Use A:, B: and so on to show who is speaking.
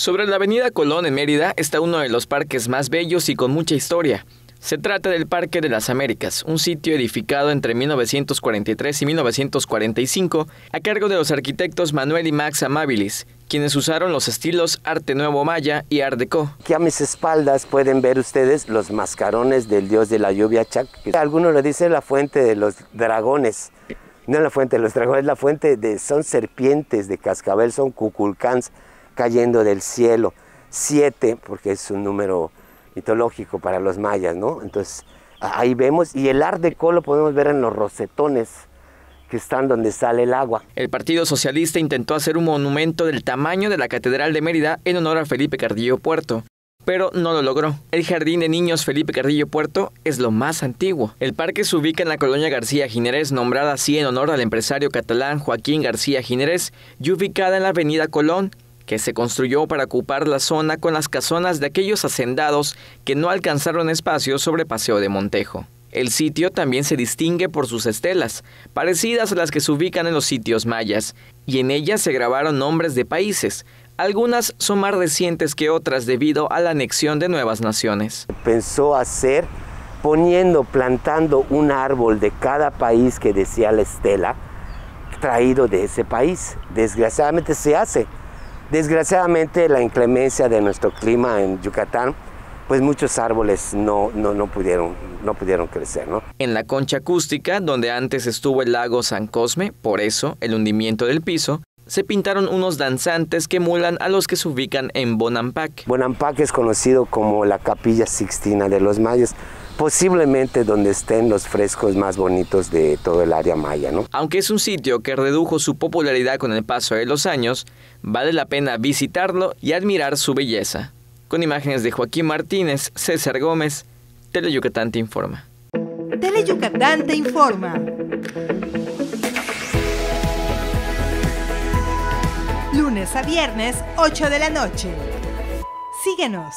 A: Sobre la avenida Colón en Mérida está uno de los parques más bellos y con mucha historia. Se trata del Parque de las Américas, un sitio edificado entre 1943 y 1945 a cargo de los arquitectos Manuel y Max Amabilis, quienes usaron los estilos Arte Nuevo Maya y Art Deco.
B: Aquí a mis espaldas pueden ver ustedes los mascarones del dios de la lluvia Chac. Algunos lo dicen la fuente de los dragones. No la fuente de los dragones, la fuente de son serpientes de cascabel, son cuculcans cayendo del cielo. Siete, porque es un número mitológico para los mayas, ¿no? Entonces ahí vemos, y el art de lo podemos ver en los rosetones que están donde sale el agua.
A: El Partido Socialista intentó hacer un monumento del tamaño de la Catedral de Mérida en honor a Felipe Cardillo Puerto, pero no lo logró. El Jardín de Niños Felipe Cardillo Puerto es lo más antiguo. El parque se ubica en la colonia García Ginerés, nombrada así en honor al empresario catalán Joaquín García Ginerés, y ubicada en la avenida Colón, que se construyó para ocupar la zona con las casonas de aquellos hacendados que no alcanzaron espacio sobre Paseo de Montejo. El sitio también se distingue por sus estelas, parecidas a las que se ubican en los sitios mayas, y en ellas se grabaron nombres de países. Algunas son más recientes que otras debido a la anexión de nuevas naciones. Pensó hacer
B: poniendo, plantando un árbol de cada país que decía la estela, traído de ese país. Desgraciadamente se hace Desgraciadamente la inclemencia de nuestro clima en Yucatán pues muchos árboles no,
A: pudieron, no pudieron crecer. En la concha acústica, donde antes estuvo el lago San Cosme, por eso el hundimiento del piso, se pintaron unos danzantes que emulan a los que se ubican en Bonampak.
B: Bonampak es conocido como la capilla sixtina de los mayas posiblemente donde estén los frescos más bonitos de todo el área maya. ¿no?
A: Aunque es un sitio que redujo su popularidad con el paso de los años, vale la pena visitarlo y admirar su belleza. Con imágenes de Joaquín Martínez, César Gómez, Tele te informa.
B: Tele Yucatán te informa. Lunes a viernes, 8 de la
A: noche. Síguenos.